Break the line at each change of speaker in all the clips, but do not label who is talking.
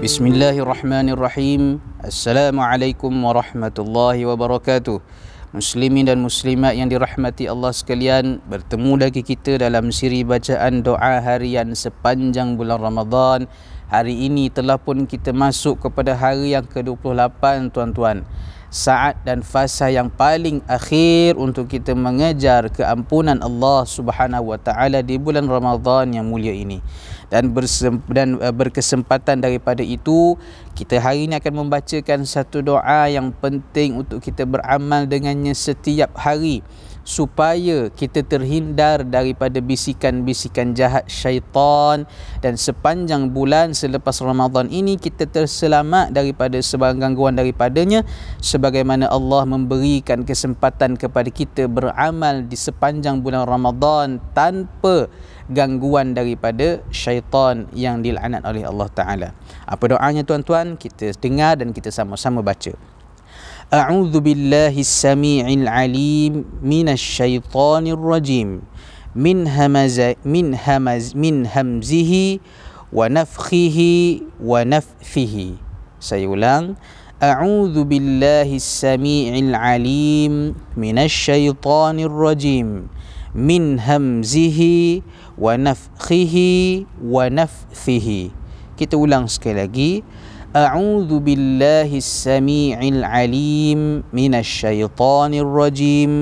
Bismillahirrahmanirrahim. Assalamualaikum warahmatullahi wabarakatuh. Muslimin dan muslimat yang dirahmati Allah sekalian, bertemu lagi kita dalam siri bacaan doa harian sepanjang bulan Ramadan. Hari ini telah pun kita masuk kepada hari yang ke-28 tuan-tuan saat dan fasa yang paling akhir untuk kita mengejar keampunan Allah Subhanahu wa taala di bulan Ramadhan yang mulia ini. Dan dan e, berkesempatan daripada itu, kita hari ini akan membacakan satu doa yang penting untuk kita beramal dengannya setiap hari supaya kita terhindar daripada bisikan-bisikan jahat syaitan dan sepanjang bulan selepas Ramadan ini kita terselamat daripada sebarang gangguan daripadanya sebagaimana Allah memberikan kesempatan kepada kita beramal di sepanjang bulan Ramadan tanpa gangguan daripada syaitan yang dilaknat oleh Allah Ta'ala. Apa doanya tuan-tuan? Kita dengar dan kita sama-sama baca. أعوذ بالله السميع العليم من الشيطان الرجيم من همز من همز من همزه ونفخه ونفثه سيولان أعوذ بالله السميع العليم من الشيطان الرجيم من همزه ونفخه ونفثه kita ulang sekali lagi أعوذ بالله السميع العليم من الشيطان الرجيم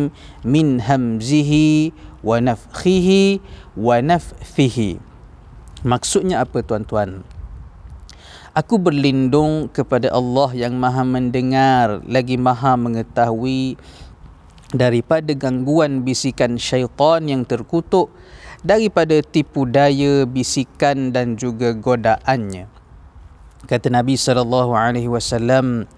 من همزه ونفخه ونفثه Maksudnya apa tuan-tuan? Aku berlindung kepada Allah yang maha mendengar lagi maha mengetahui daripada gangguan bisikan syaitan yang terkutuk daripada tipu daya bisikan dan juga godaannya kata Nabi sallallahu alaihi wasallam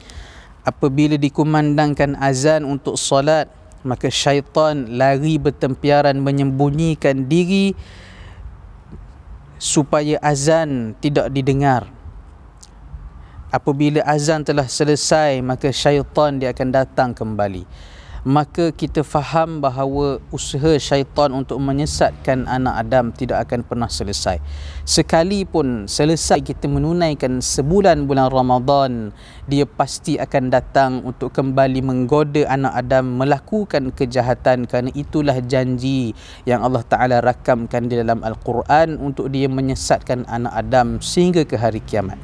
apabila dikumandangkan azan untuk solat maka syaitan lari bertempiaran menyembunyikan diri supaya azan tidak didengar apabila azan telah selesai maka syaitan dia akan datang kembali maka kita faham bahawa usaha syaitan untuk menyesatkan anak Adam tidak akan pernah selesai. Sekalipun selesai kita menunaikan sebulan bulan Ramadan, dia pasti akan datang untuk kembali menggoda anak Adam melakukan kejahatan kerana itulah janji yang Allah Ta'ala rakamkan di dalam Al-Quran untuk dia menyesatkan anak Adam sehingga ke hari kiamat.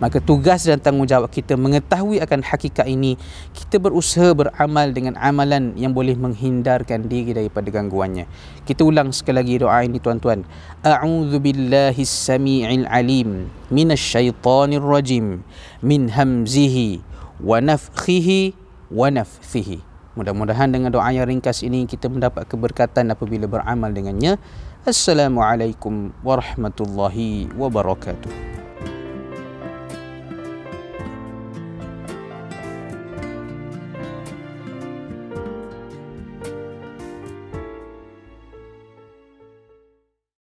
Maka tugas dan tanggungjawab kita mengetahui akan hakikat ini, kita berusaha beramal dengan amal amalan yang boleh menghindarkan diri daripada gangguannya. Kita ulang sekali lagi doa ini tuan-tuan. A'udzu billahi samii'il 'aliim minasy syaithaanir rajim min hamzihi wa nafthihi wa nafthihi. Mudah-mudahan dengan doa yang ringkas ini kita mendapat keberkatan apabila beramal dengannya. Assalamualaikum warahmatullahi wabarakatuh.